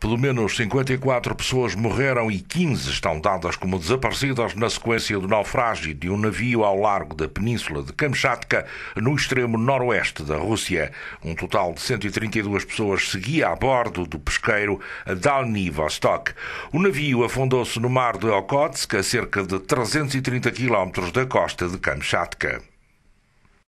Pelo menos 54 pessoas morreram e 15 estão dadas como desaparecidas na sequência do naufrágio de um navio ao largo da península de Kamchatka, no extremo noroeste da Rússia. Um total de 132 pessoas seguia a bordo do pesqueiro Dalny Vostok. O navio afundou-se no mar de Okhotsk, a cerca de 330 quilómetros da costa de Kamchatka.